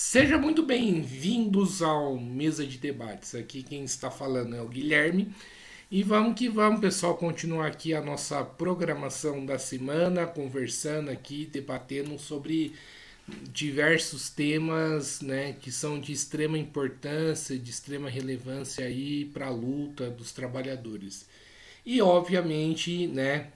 Sejam muito bem-vindos ao Mesa de Debates. Aqui quem está falando é o Guilherme. E vamos que vamos, pessoal, continuar aqui a nossa programação da semana, conversando aqui, debatendo sobre diversos temas, né, que são de extrema importância, de extrema relevância aí para a luta dos trabalhadores. E obviamente, né,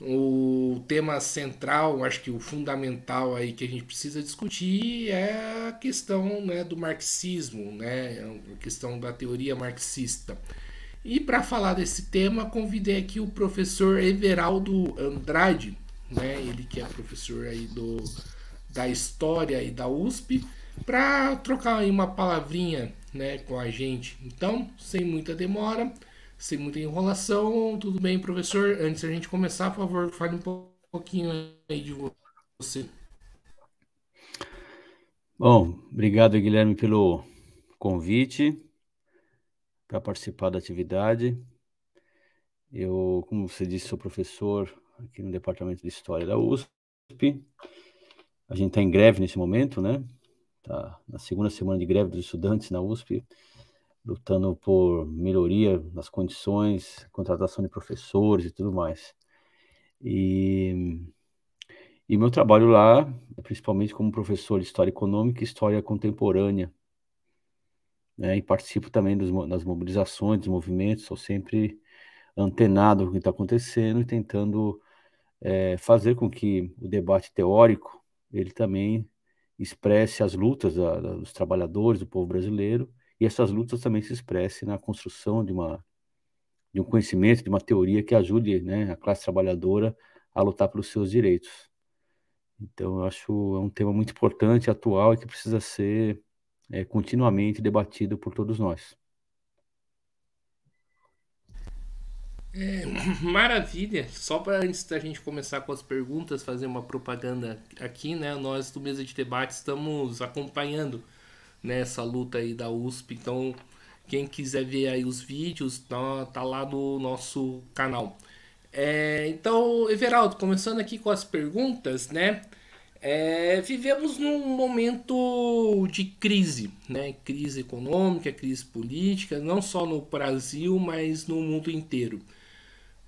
o tema central, acho que o fundamental aí que a gente precisa discutir é a questão né, do marxismo, né, a questão da teoria marxista. E para falar desse tema, convidei aqui o professor Everaldo Andrade, né, ele que é professor aí do, da História e da USP, para trocar aí uma palavrinha né, com a gente. Então, sem muita demora, sem muita enrolação. Tudo bem, professor? Antes da gente começar, por favor, fale um pouquinho aí de você. Bom, obrigado, Guilherme, pelo convite para participar da atividade. Eu, como você disse, sou professor aqui no Departamento de História da USP. A gente está em greve nesse momento, né? Tá na segunda semana de greve dos estudantes na USP lutando por melhoria nas condições, contratação de professores e tudo mais. E, e meu trabalho lá é principalmente como professor de História Econômica e História Contemporânea. Né? E participo também dos, das mobilizações, dos movimentos, sou sempre antenado com o que está acontecendo e tentando é, fazer com que o debate teórico ele também expresse as lutas da, da, dos trabalhadores, do povo brasileiro, e essas lutas também se expressem na construção de, uma, de um conhecimento, de uma teoria que ajude né, a classe trabalhadora a lutar pelos seus direitos. Então, eu acho é um tema muito importante, atual e que precisa ser é, continuamente debatido por todos nós. É, maravilha! Só para antes da gente começar com as perguntas, fazer uma propaganda aqui, né? Nós do Mesa de Debate estamos acompanhando nessa né, luta aí da USP. Então, quem quiser ver aí os vídeos, tá, tá lá no nosso canal. É, então, Everaldo, começando aqui com as perguntas, né? É, vivemos num momento de crise, né? Crise econômica, crise política, não só no Brasil, mas no mundo inteiro,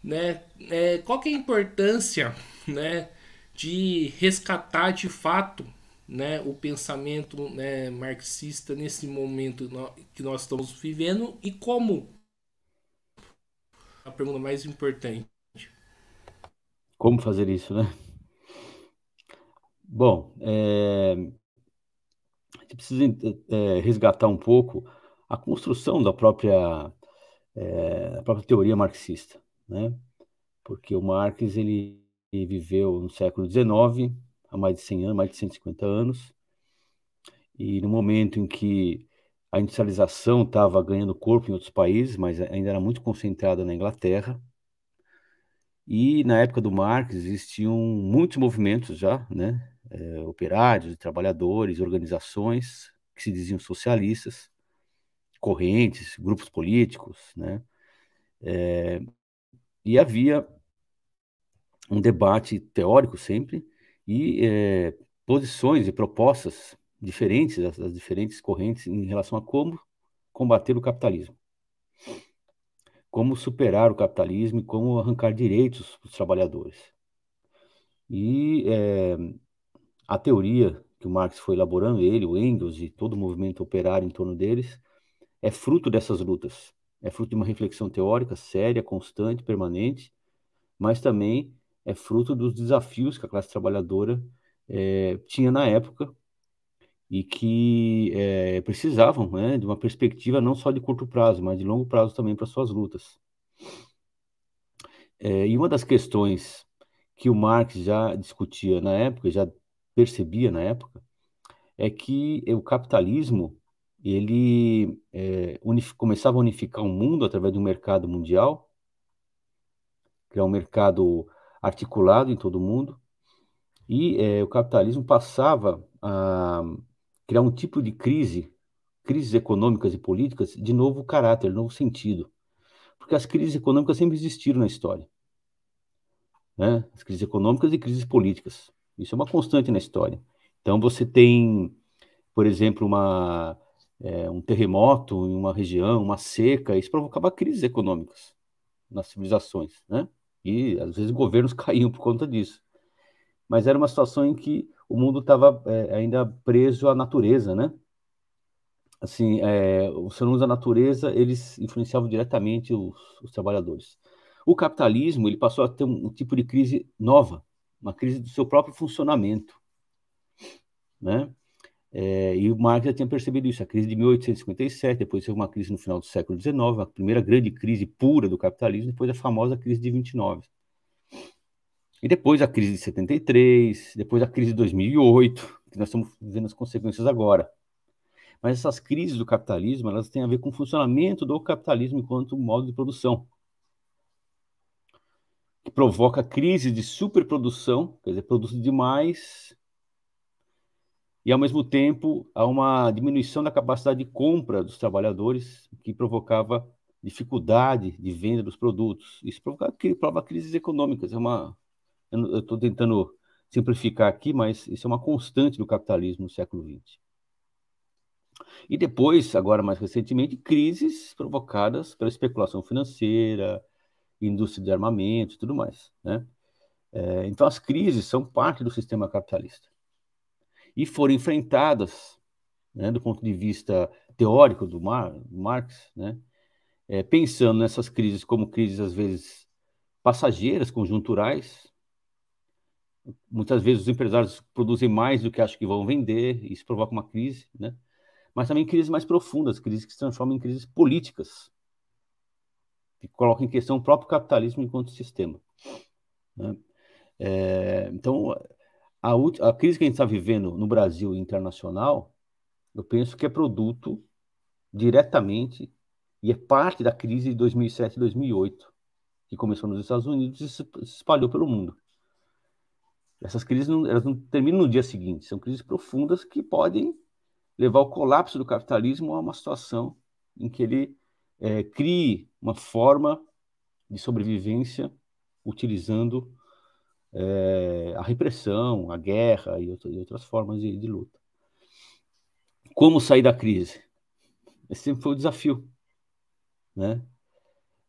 né? É, qual que é a importância, né, de rescatar de fato né, o pensamento né, marxista nesse momento que nós estamos vivendo e como a pergunta mais importante como fazer isso né bom é, precisa é, resgatar um pouco a construção da própria é, própria teoria marxista né porque o Marx ele, ele viveu no século XIX há mais de 100 anos, mais de 150 anos. E no momento em que a industrialização estava ganhando corpo em outros países, mas ainda era muito concentrada na Inglaterra. E na época do Marx existiam muitos movimentos já, né? É, operários, trabalhadores, organizações que se diziam socialistas, correntes, grupos políticos, né? É, e havia um debate teórico sempre e é, posições e propostas diferentes das, das, diferentes correntes em relação a como combater o capitalismo, como superar o capitalismo e como arrancar direitos para os trabalhadores. E é, a teoria que o Marx foi elaborando, ele, o Engels e todo o movimento operário em torno deles, é fruto dessas lutas. É fruto de uma reflexão teórica séria, constante, permanente, mas também é fruto dos desafios que a classe trabalhadora é, tinha na época e que é, precisavam né, de uma perspectiva não só de curto prazo, mas de longo prazo também para suas lutas. É, e uma das questões que o Marx já discutia na época, já percebia na época, é que o capitalismo ele é, começava a unificar o mundo através do mercado mundial, que é um mercado articulado em todo o mundo, e é, o capitalismo passava a criar um tipo de crise, crises econômicas e políticas, de novo caráter, novo sentido. Porque as crises econômicas sempre existiram na história. Né? As crises econômicas e crises políticas. Isso é uma constante na história. Então, você tem, por exemplo, uma, é, um terremoto em uma região, uma seca, isso provocava crises econômicas nas civilizações, né? E às vezes governos caíam por conta disso. Mas era uma situação em que o mundo estava é, ainda preso à natureza, né? Assim, é, os fenômenos da natureza eles influenciavam diretamente os, os trabalhadores. O capitalismo ele passou a ter um, um tipo de crise nova, uma crise do seu próprio funcionamento, né? É, e o Marx já tinha percebido isso, a crise de 1857, depois teve uma crise no final do século XIX, a primeira grande crise pura do capitalismo, depois a famosa crise de 29. E depois a crise de 73, depois a crise de 2008, que nós estamos vendo as consequências agora. Mas essas crises do capitalismo, elas têm a ver com o funcionamento do capitalismo enquanto modo de produção. Que provoca crise de superprodução, quer dizer, produz demais e, ao mesmo tempo, a uma diminuição da capacidade de compra dos trabalhadores, que provocava dificuldade de venda dos produtos. Isso provocava, provocava crises econômicas. É uma, eu estou tentando simplificar aqui, mas isso é uma constante do capitalismo no século XX. E depois, agora mais recentemente, crises provocadas pela especulação financeira, indústria de armamento e tudo mais. Né? É, então, as crises são parte do sistema capitalista e foram enfrentadas, né, do ponto de vista teórico do, Mar, do Marx, né, é, pensando nessas crises como crises às vezes passageiras, conjunturais. Muitas vezes os empresários produzem mais do que acham que vão vender, isso provoca uma crise, né? mas também crises mais profundas, crises que se transformam em crises políticas, que colocam em questão o próprio capitalismo enquanto sistema. Né? É, então, a, a crise que a gente está vivendo no Brasil e internacional, eu penso que é produto diretamente e é parte da crise de 2007 e 2008, que começou nos Estados Unidos e se espalhou pelo mundo. Essas crises não, elas não terminam no dia seguinte, são crises profundas que podem levar ao colapso do capitalismo a uma situação em que ele é, crie uma forma de sobrevivência utilizando é, a repressão, a guerra e, outro, e outras formas de, de, luta. Como sair da crise? Esse sempre foi o desafio. Né?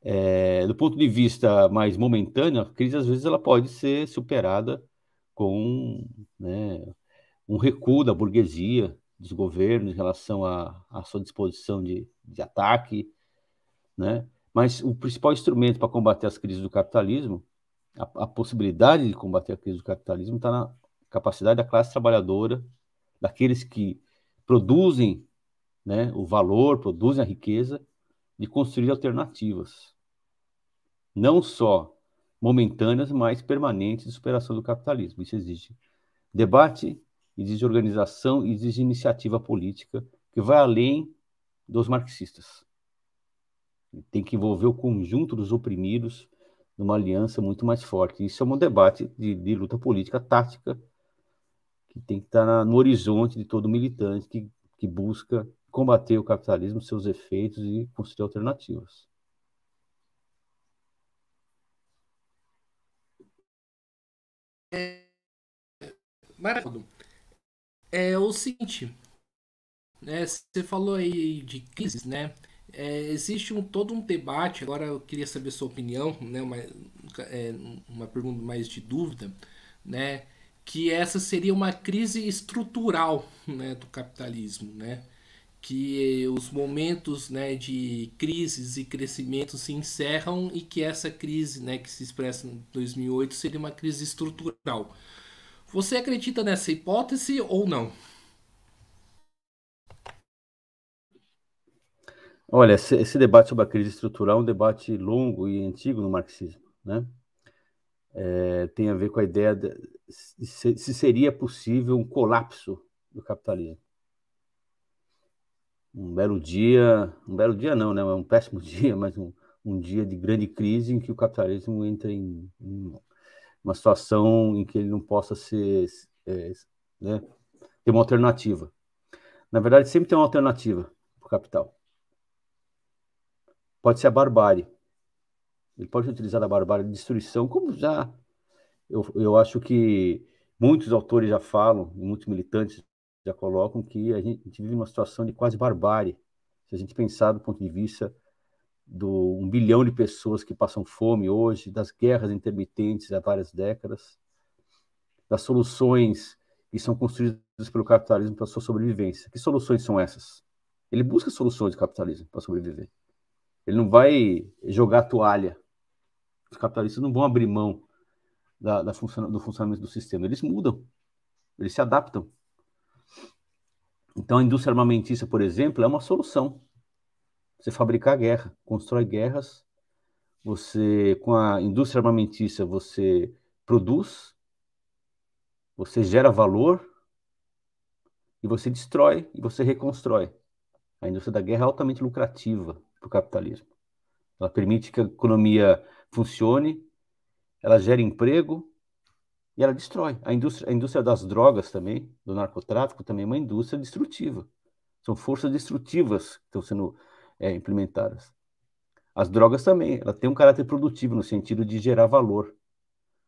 É, do ponto de vista mais momentâneo, a crise às vezes ela pode ser superada com né, um recuo da burguesia, dos governos em relação à, à sua disposição de, de ataque, né? mas o principal instrumento para combater as crises do capitalismo a, a possibilidade de combater a crise do capitalismo está na capacidade da classe trabalhadora, daqueles que produzem né, o valor, produzem a riqueza, de construir alternativas, não só momentâneas, mas permanentes de superação do capitalismo. Isso exige debate, exige organização, exige iniciativa política que vai além dos marxistas. Tem que envolver o conjunto dos oprimidos, numa aliança muito mais forte. Isso é um debate de, de luta política tática que tem que estar na, no horizonte de todo militante que, que busca combater o capitalismo, seus efeitos e construir alternativas. É, É o seguinte, né, você falou aí de crises, né? É, existe um, todo um debate, agora eu queria saber a sua opinião, né, uma, é, uma pergunta mais de dúvida, né, que essa seria uma crise estrutural né, do capitalismo, né, que os momentos né, de crises e crescimento se encerram e que essa crise né, que se expressa em 2008 seria uma crise estrutural. Você acredita nessa hipótese ou não? Olha, esse debate sobre a crise estrutural é um debate longo e antigo no marxismo, né? É, tem a ver com a ideia de se, se seria possível um colapso do capitalismo. Um belo dia, um belo dia não, né? Um péssimo dia, mas um, um dia de grande crise em que o capitalismo entra em, em uma situação em que ele não possa ser, é, né? Ter uma alternativa. Na verdade, sempre tem uma alternativa para o capital pode ser a barbárie. Ele pode utilizar a barbárie, de destruição, como já eu, eu acho que muitos autores já falam, e muitos militantes já colocam, que a gente, a gente vive numa situação de quase barbárie. Se a gente pensar do ponto de vista do um bilhão de pessoas que passam fome hoje, das guerras intermitentes há várias décadas, das soluções que são construídas pelo capitalismo para sua sobrevivência. Que soluções são essas? Ele busca soluções do capitalismo para sobreviver. Ele não vai jogar toalha. Os capitalistas não vão abrir mão da, da funciona, do funcionamento do sistema. Eles mudam, eles se adaptam. Então, a indústria armamentista, por exemplo, é uma solução. Você fabricar guerra, constrói guerras. Você, com a indústria armamentista, você produz, você gera valor e você destrói e você reconstrói. A indústria da guerra é altamente lucrativa para o capitalismo. Ela permite que a economia funcione, ela gera emprego e ela destrói. A indústria, a indústria das drogas também, do narcotráfico, também é uma indústria destrutiva. São forças destrutivas que estão sendo é, implementadas. As drogas também, ela tem um caráter produtivo no sentido de gerar valor.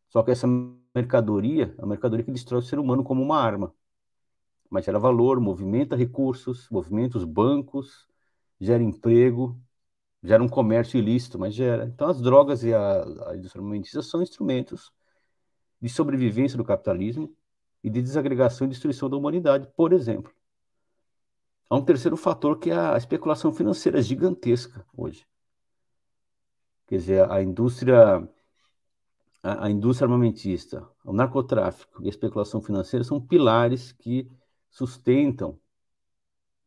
Só que essa mercadoria, a mercadoria que destrói o ser humano como uma arma, mas gera valor, movimenta recursos, movimenta os bancos, gera emprego, gera um comércio ilícito, mas gera. Então, as drogas e a, a armamentista são instrumentos de sobrevivência do capitalismo e de desagregação e destruição da humanidade, por exemplo. Há um terceiro fator que é a especulação financeira gigantesca hoje. Quer dizer, a indústria a, a indústria armamentista, o narcotráfico e a especulação financeira são pilares que sustentam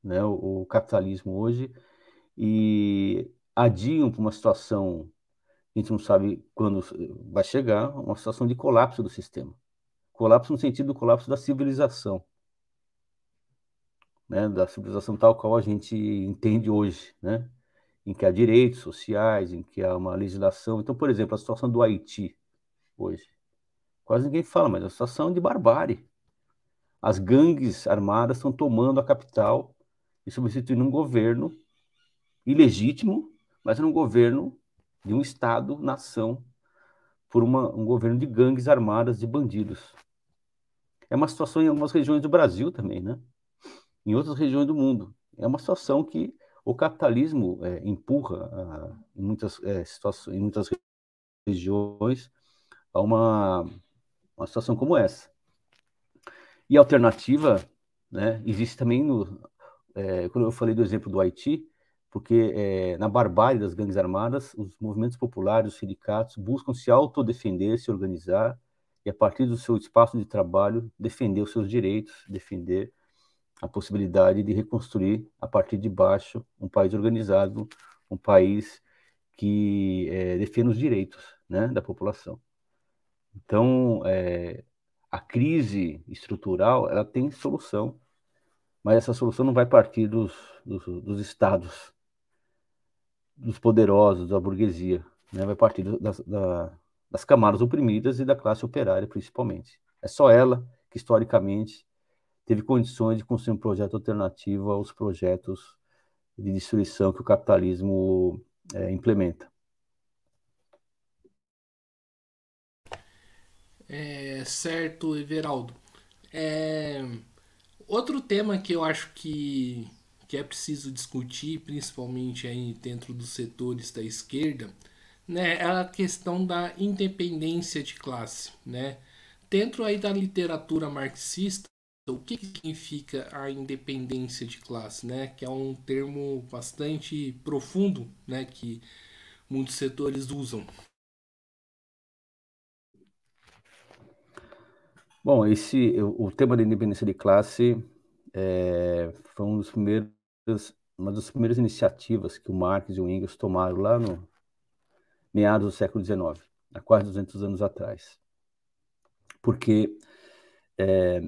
né, o, o capitalismo hoje, e adiam para uma situação, a gente não sabe quando vai chegar, uma situação de colapso do sistema. Colapso no sentido do colapso da civilização, né, da civilização tal qual a gente entende hoje, né, em que há direitos sociais, em que há uma legislação. Então, por exemplo, a situação do Haiti hoje. Quase ninguém fala, mas é uma situação de barbárie. As gangues armadas estão tomando a capital e substituindo um governo ilegítimo, mas um governo de um Estado, nação, por uma, um governo de gangues armadas, de bandidos. É uma situação em algumas regiões do Brasil também, né? Em outras regiões do mundo. É uma situação que o capitalismo é, empurra a, ah, em muitas é, situações, em muitas regiões, a uma, uma situação como essa. E a alternativa né, existe também no, é, quando eu falei do exemplo do Haiti, porque é, na barbárie das gangues armadas, os movimentos populares, os sindicatos, buscam se autodefender, se organizar e, a partir do seu espaço de trabalho, defender os seus direitos, defender a possibilidade de reconstruir, a partir de baixo, um país organizado, um país que é, defenda os direitos né, da população. Então, é, a crise estrutural ela tem solução mas essa solução não vai partir dos, dos, dos estados, dos poderosos, da burguesia, né? vai partir das, da, das camadas oprimidas e da classe operária, principalmente. É só ela que, historicamente, teve condições de construir um projeto alternativo aos projetos de destruição que o capitalismo é, implementa. É certo, Everaldo. É, Outro tema que eu acho que, que é preciso discutir, principalmente aí dentro dos setores da esquerda, né, é a questão da independência de classe. Né? Dentro aí da literatura marxista, o que, significa a independência de classe, né? que é um termo bastante profundo né, que muitos setores usam. Bom, esse, o tema da independência de classe é, foi um dos primeiros, uma das primeiras iniciativas que o Marx e o Engels tomaram lá no meados do século XIX, há quase 200 anos atrás. Porque é,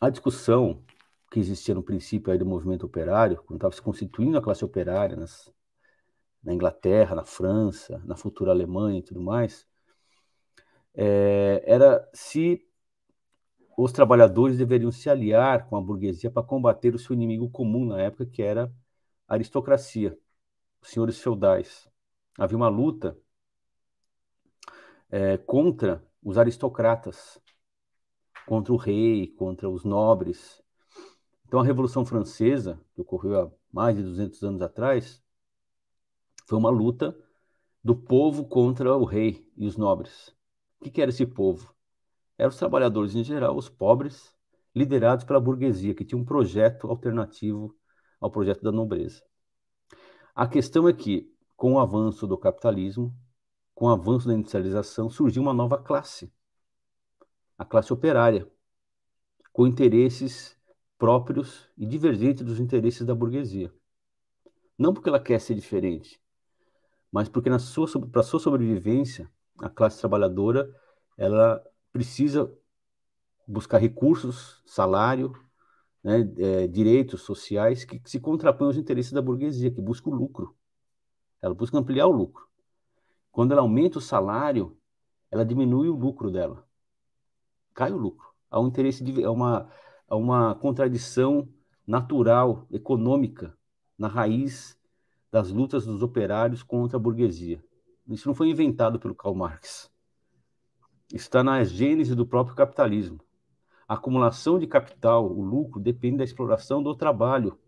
a discussão que existia no princípio aí do movimento operário, quando estava se constituindo a classe operária nas, na Inglaterra, na França, na futura Alemanha e tudo mais, é, era se os trabalhadores deveriam se aliar com a burguesia para combater o seu inimigo comum na época, que era a aristocracia, os senhores feudais. Havia uma luta é, contra os aristocratas, contra o rei, contra os nobres. Então, a Revolução Francesa, que ocorreu há mais de 200 anos atrás, foi uma luta do povo contra o rei e os nobres. O que, que era esse povo? eram os trabalhadores em geral, os pobres, liderados pela burguesia, que tinha um projeto alternativo ao projeto da nobreza. A questão é que, com o avanço do capitalismo, com o avanço da industrialização, surgiu uma nova classe, a classe operária, com interesses próprios e divergentes dos interesses da burguesia. Não porque ela quer ser diferente, mas porque para sua, sua sobrevivência, a classe trabalhadora ela precisa buscar recursos, salário, né, é, direitos sociais que, que se contrapõem aos interesses da burguesia, que busca o lucro. Ela busca ampliar o lucro. Quando ela aumenta o salário, ela diminui o lucro dela. Cai o lucro. Há um interesse de, há uma há uma contradição natural, econômica, na raiz das lutas dos operários contra a burguesia. Isso não foi inventado pelo Karl Marx está na gênese do próprio capitalismo. A acumulação de capital, o lucro, depende da exploração do trabalho.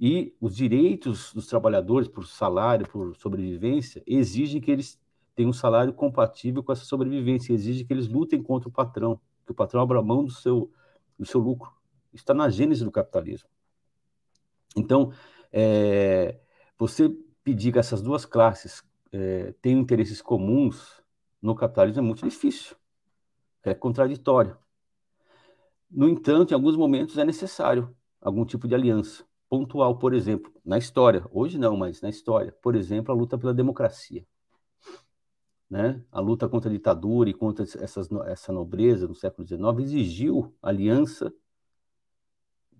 E os direitos dos trabalhadores por salário, por sobrevivência, exigem que eles tenham um salário compatível com essa sobrevivência, exigem que eles lutem contra o patrão, que o patrão abra mão do seu, do seu lucro. está na gênese do capitalismo. Então, é, você pedir que essas duas classes é, tenham interesses comuns no capitalismo é muito difícil, é contraditório. No entanto, em alguns momentos é necessário algum tipo de aliança pontual, por exemplo, na história. Hoje não, mas na história, por exemplo, a luta pela democracia, né? A luta contra a ditadura e contra essas, essa nobreza no século XIX exigiu aliança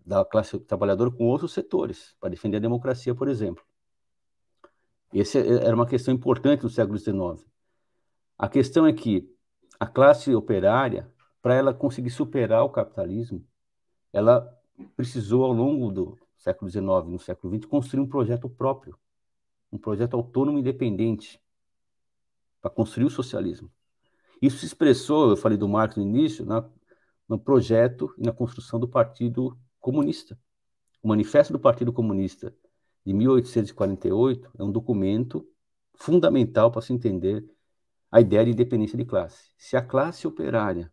da classe trabalhadora com outros setores para defender a democracia, por exemplo. Essa é, era uma questão importante no século XIX. A questão é que a classe operária, para ela conseguir superar o capitalismo, ela precisou, ao longo do século XIX e no século XX, construir um projeto próprio, um projeto autônomo e independente, para construir o socialismo. Isso se expressou, eu falei do Marx no início, na, no projeto e na construção do Partido Comunista. O Manifesto do Partido Comunista de 1848 é um documento fundamental para se entender a ideia de independência de classe. Se a classe operária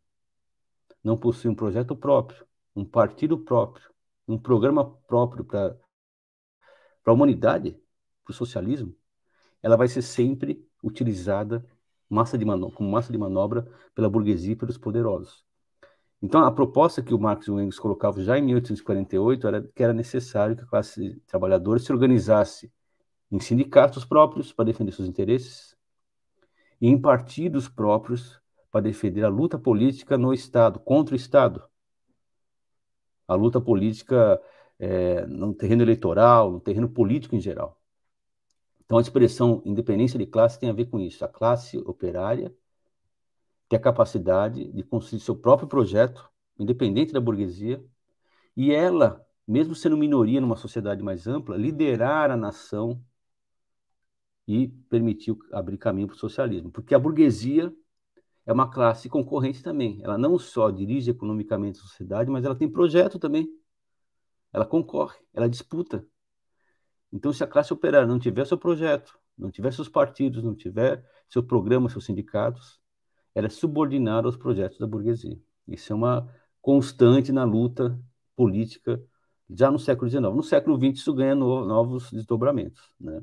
não possui um projeto próprio, um partido próprio, um programa próprio para a humanidade, para o socialismo, ela vai ser sempre utilizada massa de manobra, como massa de manobra pela burguesia e pelos poderosos. Então, a proposta que o Marx e o Engels colocavam já em 1848 era que era necessário que a classe trabalhadora se organizasse em sindicatos próprios para defender seus interesses, e em partidos próprios para defender a luta política no Estado, contra o Estado. A luta política é, no terreno eleitoral, no terreno político em geral. Então, a expressão independência de classe tem a ver com isso. A classe operária tem a capacidade de construir seu próprio projeto, independente da burguesia, e ela, mesmo sendo minoria numa sociedade mais ampla, liderar a nação e permitiu abrir caminho para o socialismo. Porque a burguesia é uma classe concorrente também. Ela não só dirige economicamente a sociedade, mas ela tem projeto também. Ela concorre, ela disputa. Então, se a classe operária não tiver seu projeto, não tiver seus partidos, não tiver seu programa, seus sindicatos, ela é subordinada aos projetos da burguesia. Isso é uma constante na luta política já no século XIX. No século XX, isso ganha no, novos desdobramentos. Né?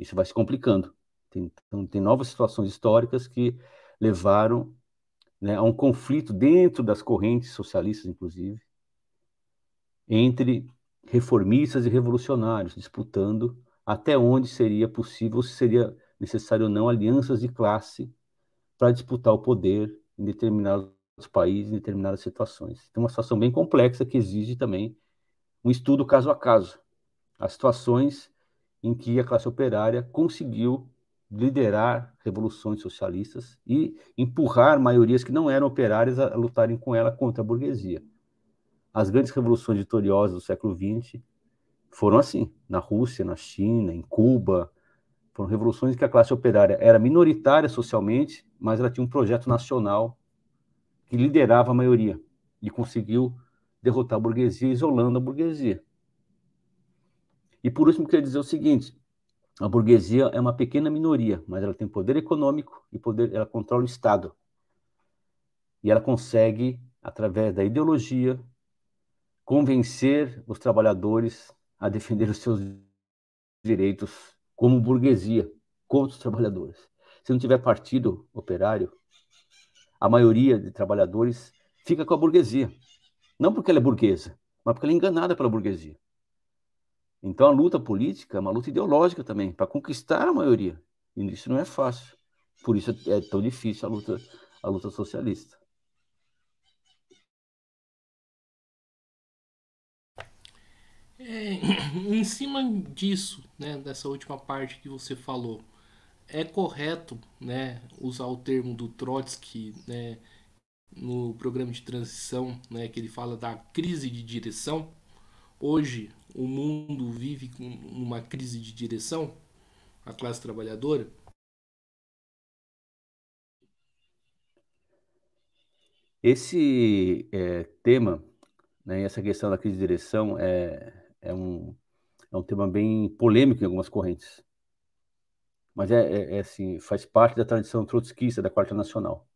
isso vai se complicando. Tem, então, tem novas situações históricas que levaram né, a um conflito dentro das correntes socialistas, inclusive, entre reformistas e revolucionários, disputando até onde seria possível, se seria necessário ou não, alianças de classe para disputar o poder em determinados países, em determinadas situações. Então, uma situação bem complexa que exige também um estudo caso a caso. As situações em que a classe operária conseguiu liderar revoluções socialistas e empurrar maiorias que não eram operárias a lutarem com ela contra a burguesia. As grandes revoluções vitoriosas do século XX foram assim, na Rússia, na China, em Cuba, foram revoluções em que a classe operária era minoritária socialmente, mas ela tinha um projeto nacional que liderava a maioria e conseguiu derrotar a burguesia, isolando a burguesia. E por último, queria dizer o seguinte: a burguesia é uma pequena minoria, mas ela tem poder econômico e poder, ela controla o Estado. E ela consegue, através da ideologia, convencer os trabalhadores a defender os seus direitos como burguesia contra os trabalhadores. Se não tiver partido operário, a maioria de trabalhadores fica com a burguesia. Não porque ela é burguesa, mas porque ela é enganada pela burguesia. Então a luta política é uma luta ideológica também, para conquistar a maioria. E isso não é fácil. Por isso é tão difícil a luta, a luta socialista. É, em cima disso, né, dessa última parte que você falou, é correto né, usar o termo do Trotsky né, no programa de transição, né, que ele fala da crise de direção. Hoje, o mundo vive uma crise de direção, a classe trabalhadora? Esse é, tema, né, essa questão da crise de direção, é, é, um, é um tema bem polêmico em algumas correntes. Mas é, é, é assim, faz parte da tradição trotskista da Quarta Nacional.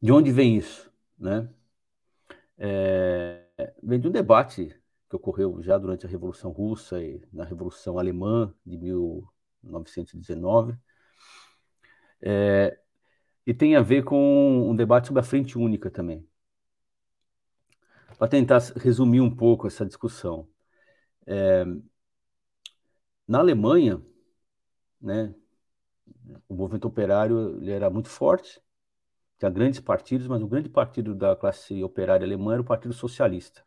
De onde vem isso? Né? É, vem de um debate que ocorreu já durante a Revolução Russa e na Revolução Alemã de 1919, é, e tem a ver com um debate sobre a frente única também. Para tentar resumir um pouco essa discussão, é, na Alemanha, né, o movimento operário ele era muito forte, tinha grandes partidos, mas o grande partido da classe operária alemã era o Partido Socialista,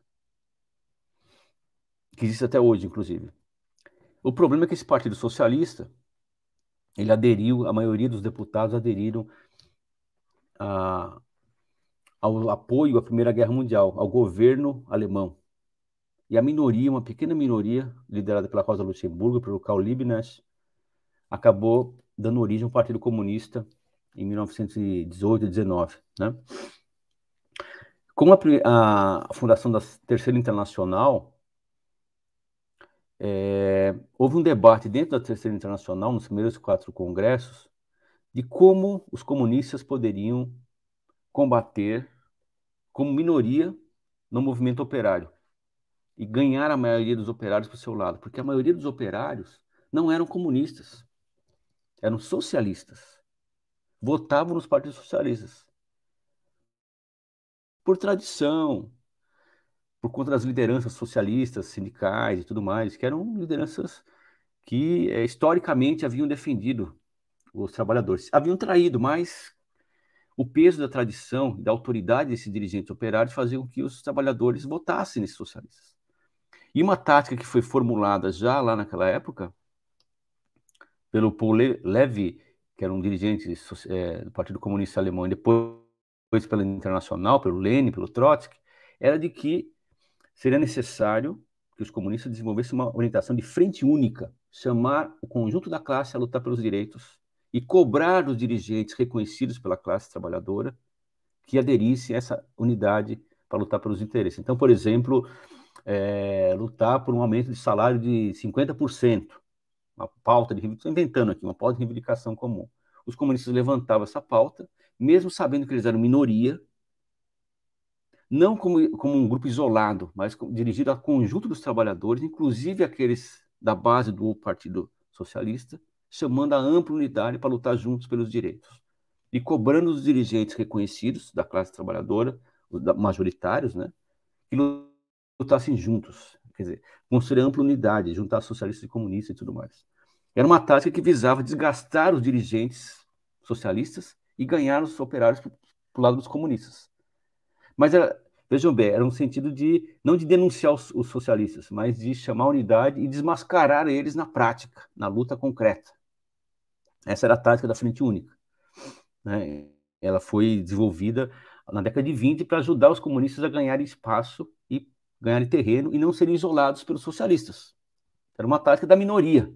que existe até hoje, inclusive. O problema é que esse Partido Socialista, ele aderiu, a maioria dos deputados aderiram a, ao apoio à Primeira Guerra Mundial, ao governo alemão. E a minoria, uma pequena minoria, liderada pela Rosa Luxemburgo, pelo Karl Liebknecht, acabou dando origem ao Partido Comunista em 1918 e 19, né? Com a, a, fundação da Terceira Internacional, é, houve um debate dentro da Terceira Internacional, nos primeiros quatro congressos, de como os comunistas poderiam combater como minoria no movimento operário e ganhar a maioria dos operários para o seu lado, porque a maioria dos operários não eram comunistas, eram socialistas votavam nos partidos socialistas. Por tradição, por conta das lideranças socialistas, sindicais e tudo mais, que eram lideranças que é, historicamente haviam defendido os trabalhadores. Haviam traído, mas o peso da tradição, da autoridade desses dirigentes operários fazia com que os trabalhadores votassem nesses socialistas. E uma tática que foi formulada já lá naquela época, pelo Paul Levy que era um dirigente é, do Partido Comunista Alemão, e depois, depois pela Internacional, pelo Lênin, pelo Trotsky, era de que seria necessário que os comunistas desenvolvessem uma orientação de frente única, chamar o conjunto da classe a lutar pelos direitos e cobrar dos dirigentes reconhecidos pela classe trabalhadora que aderissem a essa unidade para lutar pelos interesses. Então, por exemplo, é, lutar por um aumento de salário de 50%, uma pauta de reivindicação, inventando aqui, uma pauta de reivindicação comum. Os comunistas levantavam essa pauta, mesmo sabendo que eles eram minoria, não como, como um grupo isolado, mas como, dirigido a conjunto dos trabalhadores, inclusive aqueles da base do Partido Socialista, chamando a ampla unidade para lutar juntos pelos direitos e cobrando os dirigentes reconhecidos da classe trabalhadora, majoritários, né, que lutassem juntos, quer dizer, construir ampla unidade, juntar socialistas e comunistas e tudo mais. Era uma tática que visava desgastar os dirigentes socialistas e ganhar os operários para o lado dos comunistas. Mas era, vejam bem, era um sentido de não de denunciar os, os socialistas, mas de chamar a unidade e desmascarar eles na prática, na luta concreta. Essa era a tática da Frente Única. Né? Ela foi desenvolvida na década de 20 para ajudar os comunistas a ganharem espaço ganharem terreno e não serem isolados pelos socialistas. Era uma tática da minoria,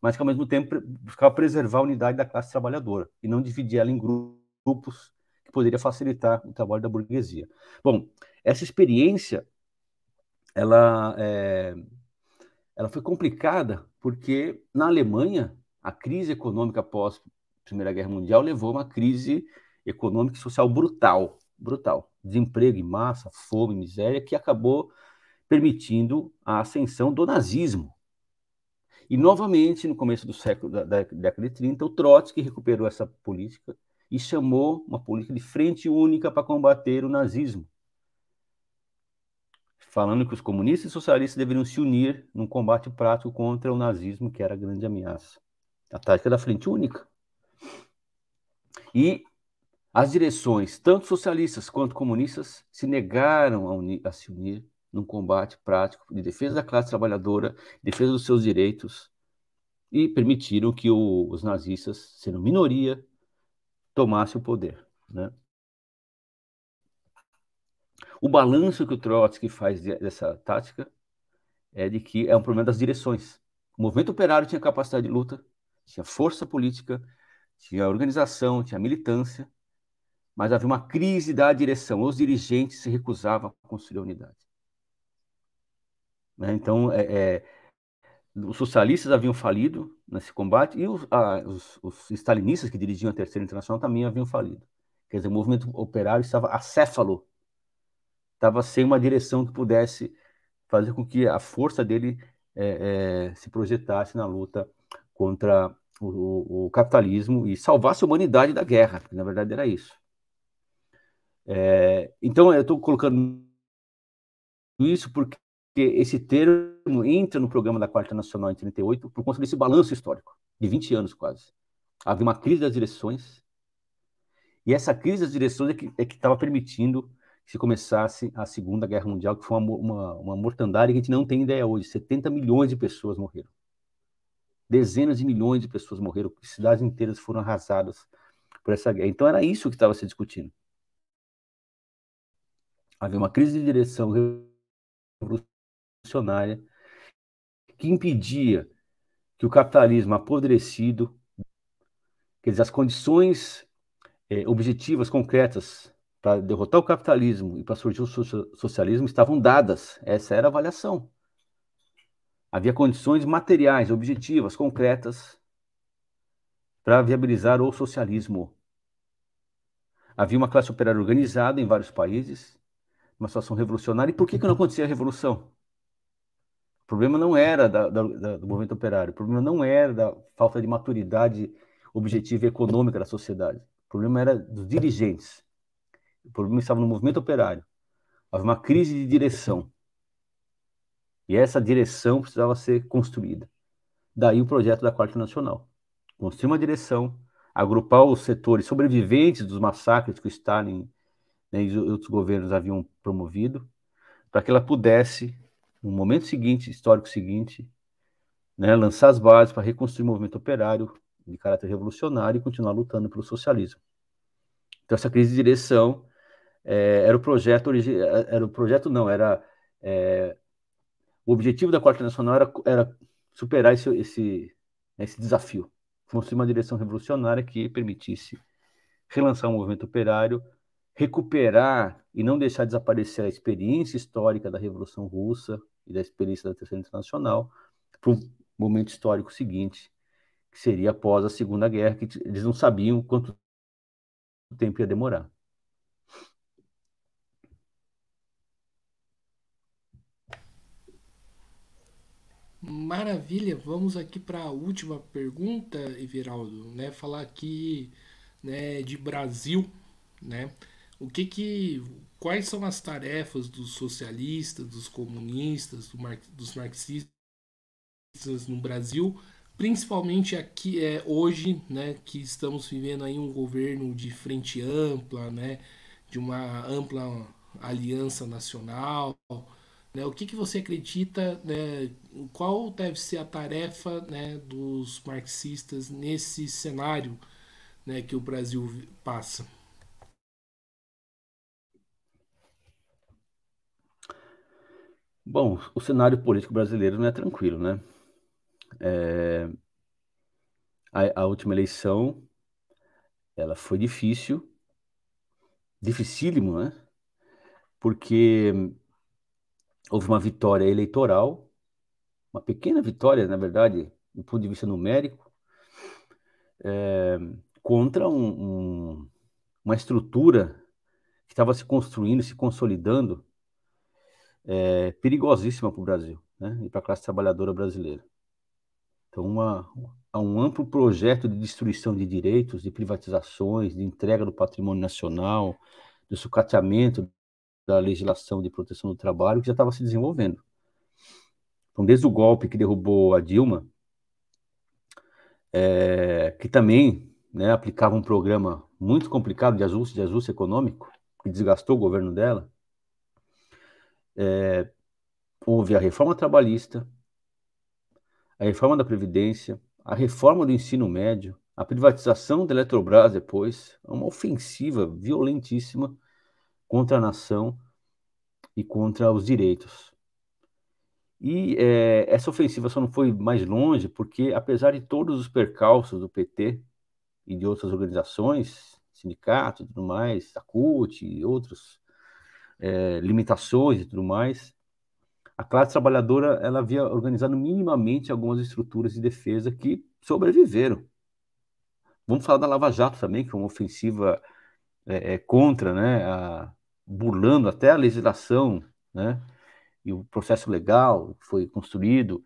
mas que ao mesmo tempo buscava preservar a unidade da classe trabalhadora e não dividir ela em grupos que poderia facilitar o trabalho da burguesia. Bom, essa experiência ela, é, ela foi complicada porque na Alemanha a crise econômica pós Primeira Guerra Mundial levou a uma crise econômica e social brutal brutal. Desemprego em massa, fome, miséria, que acabou permitindo a ascensão do nazismo. E, novamente, no começo do século da, da década de 30, o Trotsky recuperou essa política e chamou uma política de frente única para combater o nazismo, falando que os comunistas e socialistas deveriam se unir num combate prático contra o nazismo, que era a grande ameaça. A tática da frente única. E as direções, tanto socialistas quanto comunistas, se negaram a, unir, a se unir num combate prático de defesa da classe trabalhadora, defesa dos seus direitos, e permitiram que o, os nazistas, sendo minoria, tomassem o poder. Né? O balanço que o Trotsky faz dessa tática é de que é um problema das direções. O movimento operário tinha capacidade de luta, tinha força política, tinha organização, tinha militância, mas havia uma crise da direção. Os dirigentes se recusavam a construir a unidade. Né? Então, é, é, os socialistas haviam falido nesse combate e os, a, os, os, stalinistas que dirigiam a Terceira Internacional também haviam falido. Quer dizer, o movimento operário estava acéfalo, estava sem uma direção que pudesse fazer com que a força dele é, é se projetasse na luta contra o, o, o capitalismo e salvasse a humanidade da guerra, porque na verdade era isso. É, então, eu estou colocando isso porque esse termo entra no programa da Quarta Nacional em 38 por conta desse balanço histórico, de 20 anos quase. Havia uma crise das direções, e essa crise das direções é que é estava permitindo que se começasse a Segunda Guerra Mundial, que foi uma, uma, uma mortandade que a gente não tem ideia hoje. 70 milhões de pessoas morreram. Dezenas de milhões de pessoas morreram, cidades inteiras foram arrasadas por essa guerra. Então era isso que estava se discutindo. Havia uma crise de direção revolucionária que impedia que o capitalismo apodrecido, quer dizer, as condições eh, objetivas, concretas para derrotar o capitalismo e para surgir o socialismo estavam dadas. Essa era a avaliação. Havia condições materiais, objetivas, concretas para viabilizar o socialismo. Havia uma classe operária organizada em vários países uma situação revolucionária. E por que, que não acontecia a revolução? O problema não era da, da, da, do movimento operário, o problema não era da falta de maturidade objetiva e econômica da sociedade. O problema era dos dirigentes. O problema estava no movimento operário. Havia uma crise de direção. E essa direção precisava ser construída. Daí o projeto da Quarta Nacional. Construir uma direção, agrupar os setores sobreviventes dos massacres que o Stalin né, e outros governos haviam promovido, para que ela pudesse, no momento seguinte, histórico seguinte, né, lançar as bases para reconstruir o movimento operário de caráter revolucionário e continuar lutando pelo socialismo. Então essa crise de direção é, era o projeto era o projeto não era é, o objetivo da quarta nacional era, era superar esse, esse né, esse desafio, construir uma direção revolucionária que permitisse relançar o movimento operário recuperar e não deixar desaparecer a experiência histórica da Revolução Russa e da experiência da Terceira Internacional para o momento histórico seguinte, que seria após a Segunda Guerra, que eles não sabiam quanto tempo ia demorar. Maravilha, vamos aqui para a última pergunta, Everaldo, né? Falar aqui né, de Brasil, né? o que que quais são as tarefas dos socialistas, dos comunistas, do mar, dos marxistas no Brasil, principalmente aqui é hoje, né, que estamos vivendo aí um governo de frente ampla, né, de uma ampla aliança nacional, né? O que que você acredita, né, qual deve ser a tarefa, né, dos marxistas nesse cenário, né, que o Brasil passa? Bom, o cenário político brasileiro não é tranquilo, né? É... A, a, última eleição, ela foi difícil, dificílimo, né? Porque houve uma vitória eleitoral, uma pequena vitória, na verdade, do ponto de vista numérico, é... contra um, um, uma estrutura que estava se construindo, se consolidando é, perigosíssima para o Brasil né? e para a classe trabalhadora brasileira. Então, há um amplo projeto de destruição de direitos, de privatizações, de entrega do patrimônio nacional, do sucateamento da legislação de proteção do trabalho que já estava se desenvolvendo. Então, desde o golpe que derrubou a Dilma, é, que também né, aplicava um programa muito complicado de ajuste, de ajuste econômico, que desgastou o governo dela, é, houve a reforma trabalhista, a reforma da Previdência, a reforma do ensino médio, a privatização da Eletrobras depois, uma ofensiva violentíssima contra a nação e contra os direitos. E é, essa ofensiva só não foi mais longe porque, apesar de todos os percalços do PT e de outras organizações, sindicatos e tudo mais, a CUT e outros é, limitações e tudo mais, a classe trabalhadora ela havia organizado minimamente algumas estruturas de defesa que sobreviveram. Vamos falar da Lava Jato também, que é uma ofensiva é, é, contra, né, a, burlando até a legislação, né, e o processo legal que foi construído,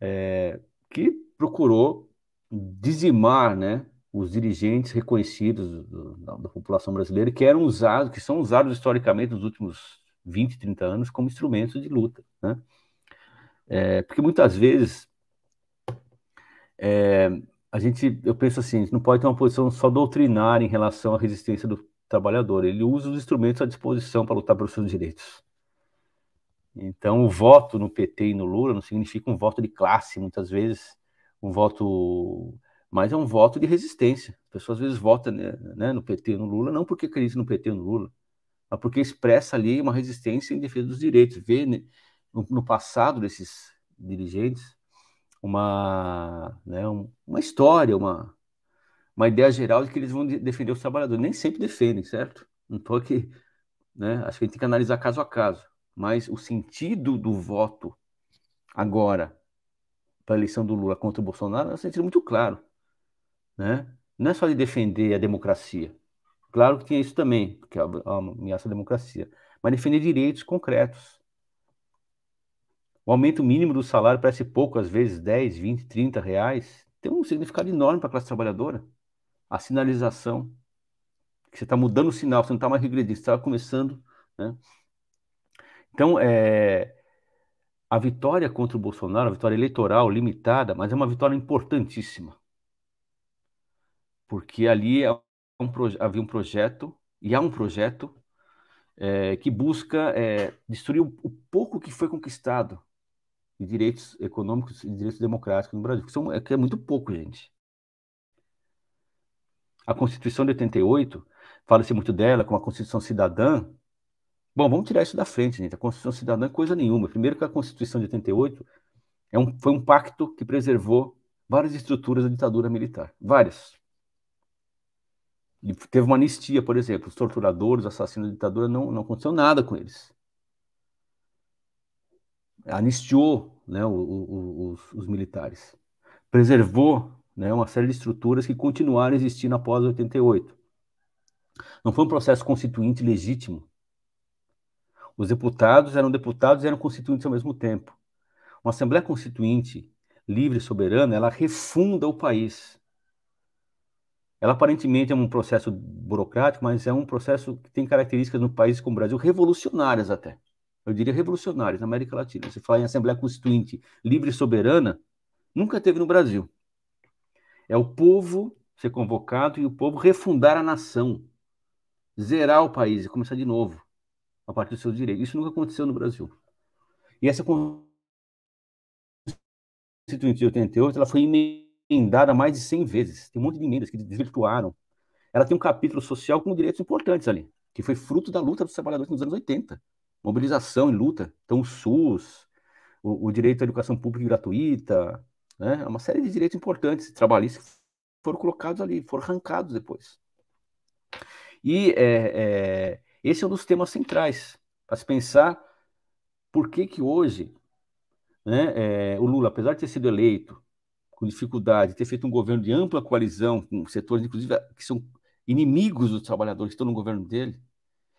é, que procurou dizimar, né, os dirigentes reconhecidos do, da, da, população brasileira que eram usados, que são usados historicamente nos últimos 20, 30 anos como instrumentos de luta, né? É, porque muitas vezes é, a gente, eu penso assim, não pode ter uma posição só doutrinária em relação à resistência do trabalhador. Ele usa os instrumentos à disposição para lutar pelos seus direitos. Então, o voto no PT e no Lula não significa um voto de classe, muitas vezes, um voto mas é um voto de resistência. As pessoas às vezes votam né, né no PT no Lula, não porque acreditam no PT no Lula, mas porque expressa ali uma resistência em defesa dos direitos. Vê né, no, no, passado desses dirigentes uma, né, um, uma história, uma, uma ideia geral de que eles vão de defender os trabalhadores. Nem sempre defendem, certo? Não estou aqui. Né? Acho que a gente tem que analisar caso a caso. Mas o sentido do voto agora para a eleição do Lula contra o Bolsonaro é um sentido muito claro né? não é só de defender a democracia. Claro que tinha isso também, porque é ameaça à democracia, mas defender direitos concretos. O aumento mínimo do salário parece pouco, às vezes 10, 20, 30 reais, tem um significado enorme para a classe trabalhadora. A sinalização, que você está mudando o sinal, você não está mais regredindo, você está começando. Né? Então, é, a vitória contra o Bolsonaro, a vitória eleitoral limitada, mas é uma vitória importantíssima porque ali é um havia um projeto, e há um projeto, é, que busca eh, destruir o, o pouco que foi conquistado de direitos econômicos e direitos democráticos no Brasil, que, são, é que é muito pouco, gente. A Constituição de 88, fala-se muito dela, como a Constituição Cidadã. Bom, vamos tirar isso da frente, gente. A Constituição Cidadã é coisa nenhuma. Primeiro que a Constituição de 88 é um, foi um pacto que preservou várias estruturas da ditadura militar. Várias. E teve uma anistia, por exemplo, os torturadores, assassinos da ditadura, não, não aconteceu nada com eles. Anistiou né, o, o, os, os, militares. Preservou né, uma série de estruturas que continuaram existindo após 88. Não foi um processo constituinte legítimo. Os deputados eram deputados e eram constituintes ao mesmo tempo. Uma Assembleia Constituinte livre e soberana, ela refunda o país ela aparentemente é um processo burocrático, mas é um processo que tem características no país como o Brasil revolucionárias até. Eu diria revolucionárias na América Latina. Você fala em Assembleia Constituinte livre e soberana, nunca teve no Brasil. É o povo ser convocado e o povo refundar a nação, zerar o país e começar de novo a partir dos seus direitos. Isso nunca aconteceu no Brasil. E essa Constituinte de 88 ela foi imediata emendada mais de 100 vezes. Tem um monte de emendas que desvirtuaram. Ela tem um capítulo social com direitos importantes ali, que foi fruto da luta dos trabalhadores nos anos 80. Mobilização e luta. Então, o SUS, o, o direito à educação pública e gratuita, né? É uma série de direitos importantes trabalhistas foram colocados ali, foram arrancados depois. E é, é, esse é um dos temas centrais para se pensar por que, que hoje né, é, o Lula, apesar de ter sido eleito, com dificuldade, ter feito um governo de ampla coalizão, com setores, inclusive, que são inimigos dos trabalhadores, que estão no governo dele,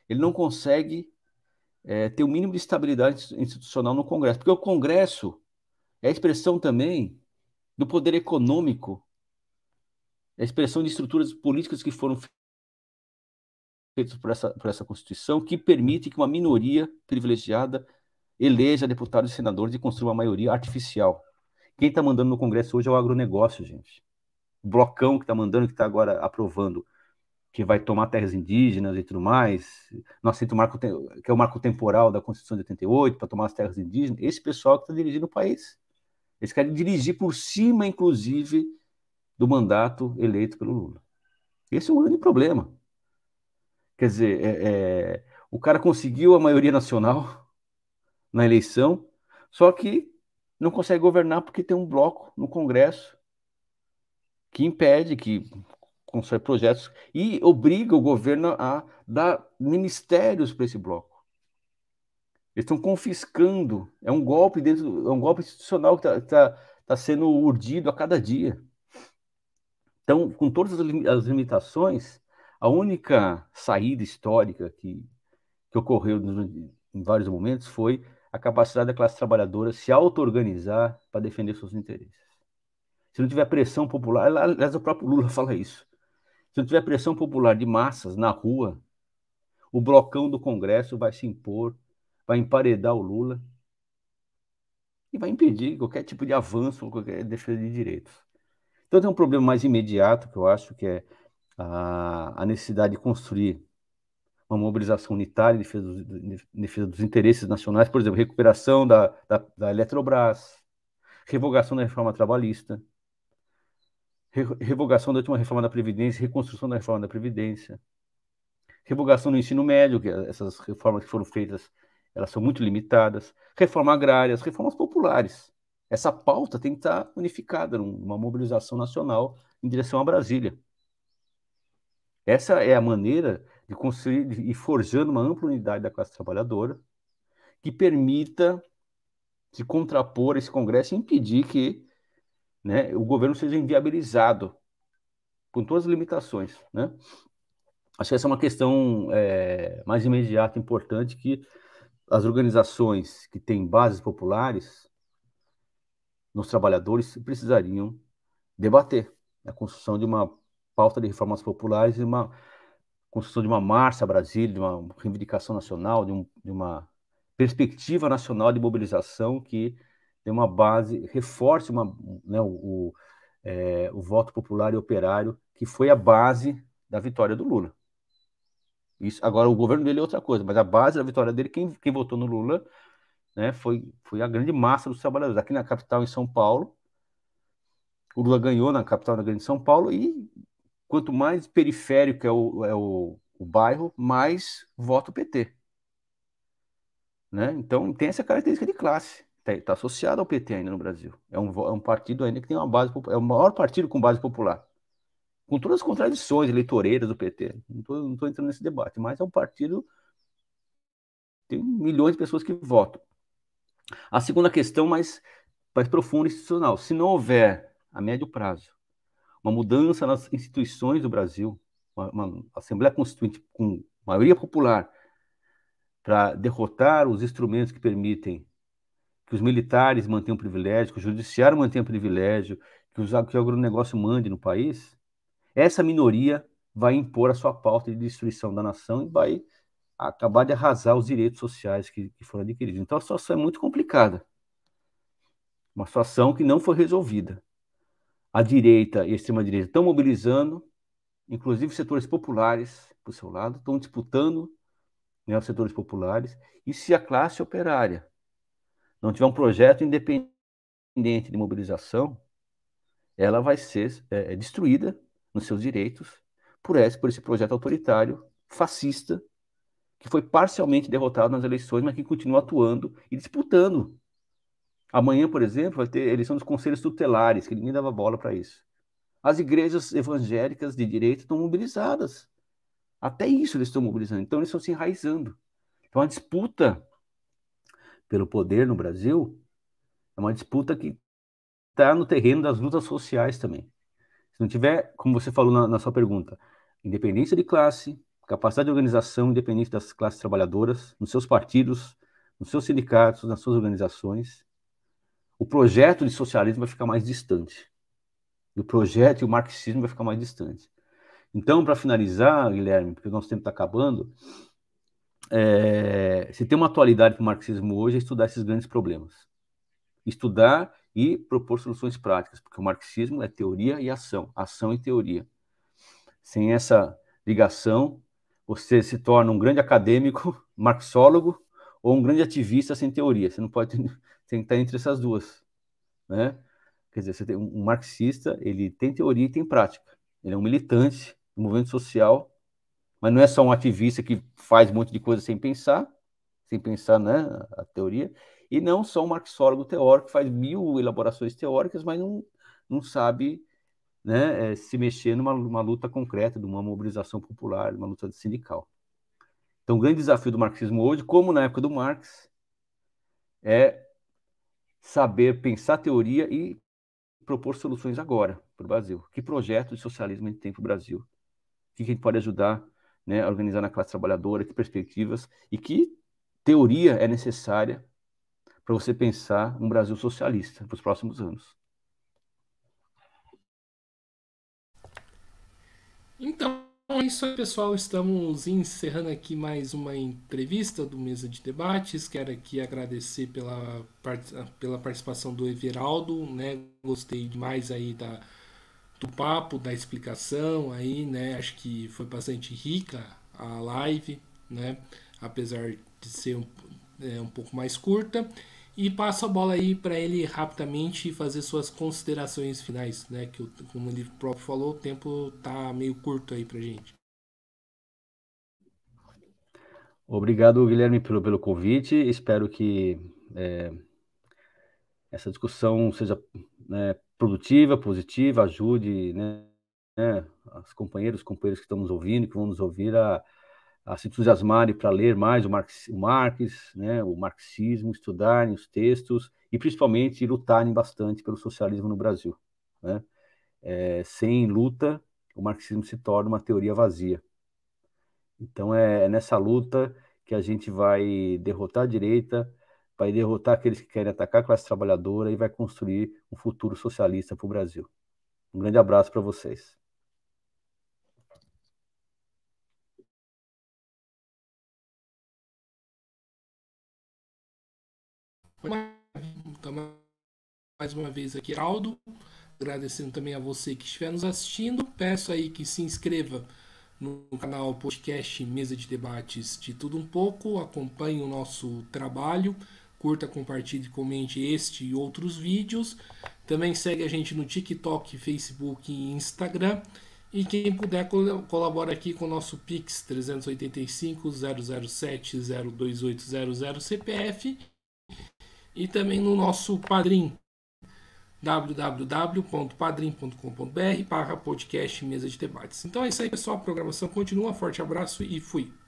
ele não consegue é, ter o um mínimo de estabilidade institucional no Congresso. Porque o Congresso é a expressão também do poder econômico, é a expressão de estruturas políticas que foram feitas por essa, por essa Constituição, que permite que uma minoria privilegiada eleja deputados e senadores e construa uma maioria artificial. Quem está mandando no Congresso hoje é o agronegócio, gente. O blocão que está mandando, que está agora aprovando, que vai tomar terras indígenas e tudo mais. Nossa, o marco, que é o marco temporal da Constituição de 88 para tomar as terras indígenas. Esse pessoal que está dirigindo o país. Eles querem dirigir por cima, inclusive, do mandato eleito pelo Lula. Esse é o grande problema. Quer dizer, é, é, o cara conseguiu a maioria nacional na eleição, só que não consegue governar porque tem um bloco no Congresso que impede, que constrói projetos e obriga o governo a dar ministérios para esse bloco. Eles estão confiscando, é um golpe dentro, é um golpe institucional que está tá, tá sendo urdido a cada dia. Então, com todas as limitações, a única saída histórica que, que ocorreu em vários momentos foi a capacidade da classe trabalhadora se auto-organizar para defender seus interesses. Se não tiver pressão popular, aliás, o próprio Lula fala isso. Se não tiver pressão popular de massas na rua, o blocão do Congresso vai se impor, vai emparedar o Lula e vai impedir qualquer tipo de avanço, qualquer defesa de direitos. Então tem um problema mais imediato que eu acho que é a, necessidade de construir uma mobilização unitária em defesa dos, em defesa dos interesses nacionais, por exemplo, recuperação da, da, da Eletrobras, revogação da reforma trabalhista, re, revogação da última reforma da Previdência, reconstrução da reforma da Previdência, revogação do ensino médio, que essas reformas que foram feitas, elas são muito limitadas, reforma agrária, as reformas populares. Essa pauta tem que estar unificada numa mobilização nacional em direção a Brasília. Essa é a maneira de construir e forjando uma ampla unidade da classe trabalhadora que permita se contrapor a esse Congresso e impedir que né, o governo seja inviabilizado com todas as limitações. Né? Acho que essa é uma questão é, mais imediata, importante, que as organizações que têm bases populares nos trabalhadores precisariam debater a construção de uma pauta de reformas populares e uma construção de uma Marcha Brasil, de uma reivindicação nacional, de, um, de uma perspectiva nacional de mobilização que dê uma base, reforce uma, né, o, o, é, o voto popular e operário, que foi a base da vitória do Lula. Isso, agora, o governo dele é outra coisa, mas a base da vitória dele, quem, quem votou no Lula, né, foi, foi a grande massa dos trabalhadores. Aqui na capital, em São Paulo, o Lula ganhou na capital da Grande São Paulo e quanto mais periférico é o, é o, o bairro, mais vota o PT. Né? Então tem essa característica de classe. Está tá associado ao PT ainda no Brasil. É um, é um partido ainda que tem uma base é o maior partido com base popular. Com todas as contradições eleitoreiras do PT. Não estou entrando nesse debate, mas é um partido. Tem milhões de pessoas que votam. A segunda questão mais, mais profunda institucional. Se não houver, a médio prazo, uma mudança nas instituições do Brasil, uma, uma Assembleia Constituinte com maioria popular, para derrotar os instrumentos que permitem que os militares mantenham privilégio, que o judiciário mantenha privilégio, que, os, que o agronegócio mande no país, essa minoria vai impor a sua pauta de destruição da nação e vai acabar de arrasar os direitos sociais que, que foram adquiridos. Então a situação é muito complicada. Uma situação que não foi resolvida a direita e a extrema-direita estão mobilizando, inclusive setores populares para o seu lado, estão disputando né, os setores populares, e se a classe operária não tiver um projeto independente de mobilização, ela vai ser é, é destruída nos seus direitos por esse, por esse projeto autoritário, fascista, que foi parcialmente derrotado nas eleições, mas que continua atuando e disputando Amanhã, por exemplo, vai ter eleição dos conselhos tutelares, que ninguém dava bola para isso. As igrejas evangélicas de direita estão mobilizadas. Até isso eles estão mobilizando. Então, eles estão se enraizando. Então, a disputa pelo poder no Brasil é uma disputa que está no terreno das lutas sociais também. Se não tiver, como você falou na, na sua pergunta, independência de classe, capacidade de organização independente das classes trabalhadoras, nos seus partidos, nos seus sindicatos, nas suas organizações, o projeto de socialismo vai ficar mais distante. O projeto e o marxismo vai ficar mais distante. Então, para finalizar, Guilherme, porque o nosso tempo está acabando, é, se tem uma atualidade para o marxismo hoje é estudar esses grandes problemas. Estudar e propor soluções práticas, porque o marxismo é teoria e ação, ação e teoria. Sem essa ligação, você se torna um grande acadêmico, marxólogo, ou um grande ativista sem teoria. Você não pode ter tem que estar entre essas duas, né? Quer dizer, você tem um marxista, ele tem teoria e tem prática. Ele é um militante do movimento social, mas não é só um ativista que faz um monte de coisa sem pensar, sem pensar, né, a teoria, e não só um marxólogo teórico que faz mil elaborações teóricas, mas não, não sabe né, é, se mexer numa, numa luta concreta, numa mobilização popular, numa luta sindical. Então, o grande desafio do marxismo hoje, como na época do Marx, é saber pensar teoria e propor soluções agora para o Brasil. Que projeto de socialismo a gente tem para o Brasil? O que a gente pode ajudar né, a organizar na classe trabalhadora? Que perspectivas? E que teoria é necessária para você pensar um Brasil socialista para os próximos anos? Então, então é isso aí, pessoal. Estamos encerrando aqui mais uma entrevista do Mesa de Debates. Quero aqui agradecer pela, pela participação do Everaldo, né? Gostei demais aí da, do papo, da explicação aí, né? Acho que foi bastante rica a live, né? Apesar de ser um, é, um pouco mais curta. E passo a bola aí para ele rapidamente fazer suas considerações finais, né? Que como ele próprio falou, o tempo tá meio curto aí para gente. Obrigado, Guilherme, pelo, pelo convite. Espero que é, essa discussão seja né, produtiva, positiva, ajude né, né, as companheiras, os companheiros que estão nos ouvindo, que vão nos ouvir a, a se entusiasmarem para ler mais o Marx, o Marx, né, o marxismo, estudarem os textos e principalmente lutarem bastante pelo socialismo no Brasil. Né? É, sem luta, o marxismo se torna uma teoria vazia. Então é, é nessa luta que a gente vai derrotar a direita, vai derrotar aqueles que querem atacar a classe trabalhadora e vai construir um futuro socialista para o Brasil. Um grande abraço para vocês. mais uma vez aqui, Aldo. Agradecendo também a você que estiver nos assistindo. Peço aí que se inscreva no canal podcast Mesa de Debates de Tudo Um Pouco. Acompanhe o nosso trabalho. Curta, compartilhe, comente este e outros vídeos. Também segue a gente no TikTok, Facebook e Instagram. E quem puder colabora aqui com o nosso Pix 385 007 02800 CPF e também no nosso Padrim www.padrim.com.br podcast mesa de debates. Então é isso aí pessoal, a programação continua, forte abraço e fui!